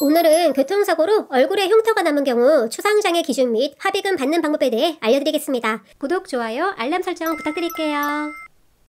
오늘은 교통사고로 얼굴에 흉터가 남은 경우 추상장애 기준 및 합의금 받는 방법에 대해 알려드리겠습니다. 구독, 좋아요, 알람 설정 부탁드릴게요.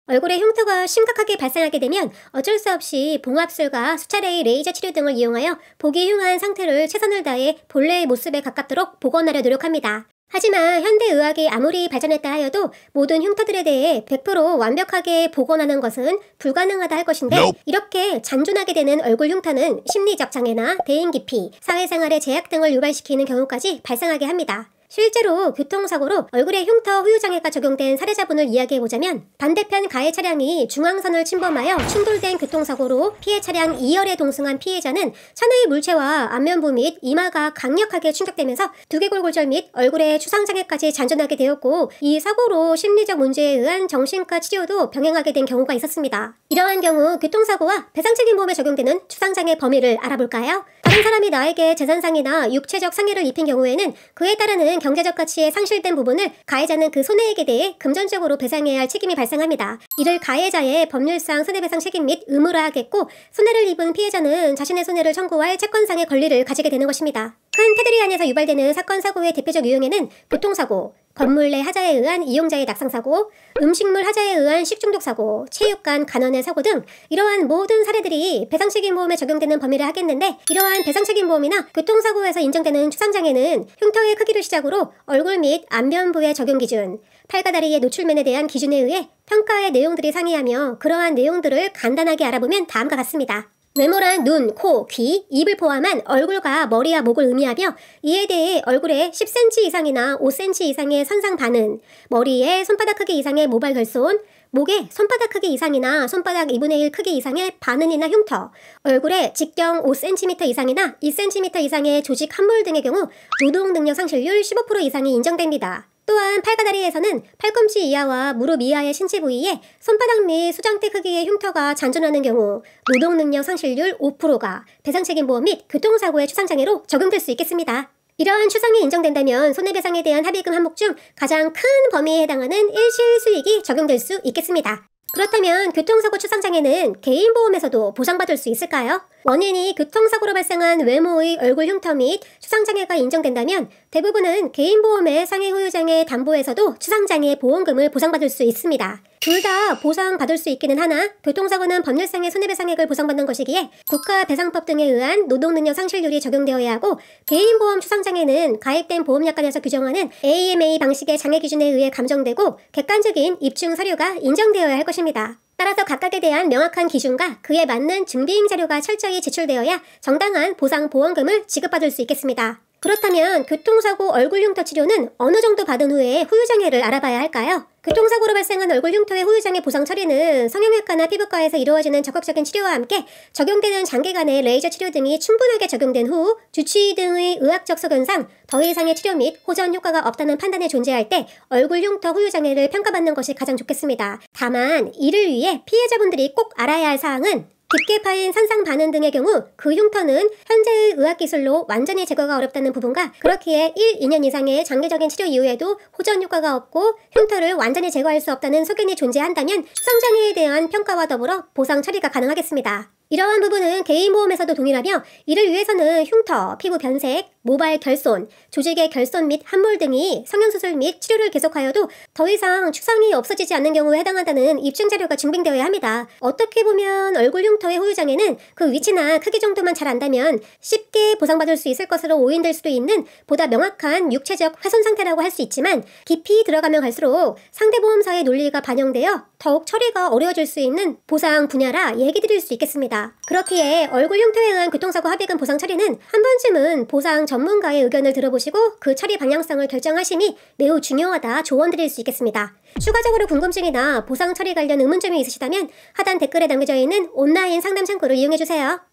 얼굴에 흉터가 심각하게 발생하게 되면 어쩔 수 없이 봉합술과 수차례의 레이저 치료 등을 이용하여 보기 흉한 상태를 최선을 다해 본래의 모습에 가깝도록 복원하려 노력합니다. 하지만 현대의학이 아무리 발전했다 하여도 모든 흉터들에 대해 100% 완벽하게 복원하는 것은 불가능하다 할 것인데 이렇게 잔존하게 되는 얼굴 흉터는 심리적 장애나 대인 기피, 사회생활의 제약 등을 유발시키는 경우까지 발생하게 합니다. 실제로 교통사고로 얼굴에 흉터 후유장애가 적용된 사례자분을 이야기해보자면 반대편 가해 차량이 중앙선을 침범하여 충돌된 교통사고로 피해 차량 2열에 동승한 피해자는 차내의 물체와 안면부 및 이마가 강력하게 충격되면서 두개골골절 및 얼굴에 추상장애까지 잔존하게 되었고 이 사고로 심리적 문제에 의한 정신과 치료도 병행하게 된 경우가 있었습니다. 이러한 경우 교통사고와 배상 책임보험에 적용되는 추상장애 범위를 알아볼까요? 다른 사람이 나에게 재산상이나 육체적 상해를 입힌 경우에는 그에 따르는 경제적 가치에 상실된 부분을 가해자는 그 손해액에 대해 금전적으로 배상해야 할 책임이 발생합니다. 이를 가해자의 법률상 손해배상 책임 및의무로 하겠고 손해를 입은 피해자는 자신의 손해를 청구할 채권상의 권리를 가지게 되는 것입니다. 큰 테두리 안에서 유발되는 사건 사고의 대표적 유형에는 교통사고, 건물내 하자에 의한 이용자의 낙상사고, 음식물 하자에 의한 식중독 사고, 체육관 간원의 사고 등 이러한 모든 사례들이 배상책임보험에 적용되는 범위를 하겠는데 이러한 배상책임보험이나 교통사고에서 인정되는 추상장애는 흉터의 크기를 시작으로 얼굴 및 안면부의 적용기준, 팔과 다리의 노출면에 대한 기준에 의해 평가의 내용들이 상이하며 그러한 내용들을 간단하게 알아보면 다음과 같습니다. 외모란 눈, 코, 귀, 입을 포함한 얼굴과 머리와 목을 의미하며 이에 대해 얼굴에 10cm 이상이나 5cm 이상의 선상 반응, 머리에 손바닥 크기 이상의 모발 결손, 목에 손바닥 크기 이상이나 손바닥 2분의 1 크기 이상의 반응이나 흉터, 얼굴에 직경 5cm 이상이나 2cm 이상의 조직 함몰 등의 경우 노동능력 상실률 15% 이상이 인정됩니다. 또한 팔가다리에서는 팔꿈치 이하와 무릎 이하의 신체 부위에 손바닥 및 수장대 크기의 흉터가 잔존하는 경우 노동능력 상실률 5%가 배상책임보험 및 교통사고의 추상장애로 적용될 수 있겠습니다. 이러한 추상이 인정된다면 손해배상에 대한 합의금 항목 중 가장 큰 범위에 해당하는 일실 수익이 적용될 수 있겠습니다. 그렇다면 교통사고 추상장애는 개인 보험에서도 보상받을 수 있을까요? 원인이 교통사고로 발생한 외모의 얼굴 흉터 및 추상장애가 인정된다면 대부분은 개인 보험의 상해 후유장애 담보에서도 추상장애 보험금을 보상받을 수 있습니다. 둘다 보상받을 수 있기는 하나 교통사고는 법률상의 손해배상액을 보상받는 것이기에 국가배상법 등에 의한 노동능력 상실률이 적용되어야 하고 개인보험 추상장애는 가입된 보험약관에서 규정하는 AMA 방식의 장애 기준에 의해 감정되고 객관적인 입증 서류가 인정되어야 할 것입니다. 따라서 각각에 대한 명확한 기준과 그에 맞는 증빙 자료가 철저히 제출되어야 정당한 보상 보험금을 지급받을 수 있겠습니다. 그렇다면 교통사고 얼굴 흉터 치료는 어느 정도 받은 후에 후유장애를 알아봐야 할까요? 교통사고로 발생한 얼굴 흉터의 후유장애 보상 처리는 성형외과나 피부과에서 이루어지는 적극적인 치료와 함께 적용되는 장기간의 레이저 치료 등이 충분하게 적용된 후 주치의 등의 의학적 소견상 더 이상의 치료 및 호전 효과가 없다는 판단에 존재할 때 얼굴 흉터 후유장애를 평가받는 것이 가장 좋겠습니다. 다만 이를 위해 피해자분들이 꼭 알아야 할 사항은 깊게 파인 선상 반응 등의 경우 그 흉터는 현재의 의학기술로 완전히 제거가 어렵다는 부분과 그렇기에 1, 2년 이상의 장기적인 치료 이후에도 호전 효과가 없고 흉터를 완전히 제거할 수 없다는 소견이 존재한다면 성장애에 대한 평가와 더불어 보상 처리가 가능하겠습니다. 이러한 부분은 개인 보험에서도 동일하며 이를 위해서는 흉터, 피부 변색, 모발 결손, 조직의 결손 및 함몰 등이 성형수술 및 치료를 계속하여도 더 이상 축상이 없어지지 않는 경우에 해당한다는 입증 자료가 증빙되어야 합니다. 어떻게 보면 얼굴 흉터의 후유장애는그 위치나 크기 정도만 잘 안다면 쉽게 보상받을 수 있을 것으로 오인될 수도 있는 보다 명확한 육체적 훼손 상태라고 할 수 있지만 깊이 들어가면 갈수록 상대 보험사의 논리가 반영되어 더욱 처리가 어려워질 수 있는 보상 분야라 얘기 드릴 수 있겠습니다. 그렇기에 얼굴 흉터에 의한 교통사고 합의금 보상 처리는 한 번쯤은 보상 전문가의 의견을 들어보시고 그 처리 방향성을 결정하심이 매우 중요하다 조언드릴 수 있겠습니다. 추가적으로 궁금증이나 보상 처리 관련 의문점이 있으시다면 하단 댓글에 남겨져 있는 온라인 상담 창구를 이용해주세요.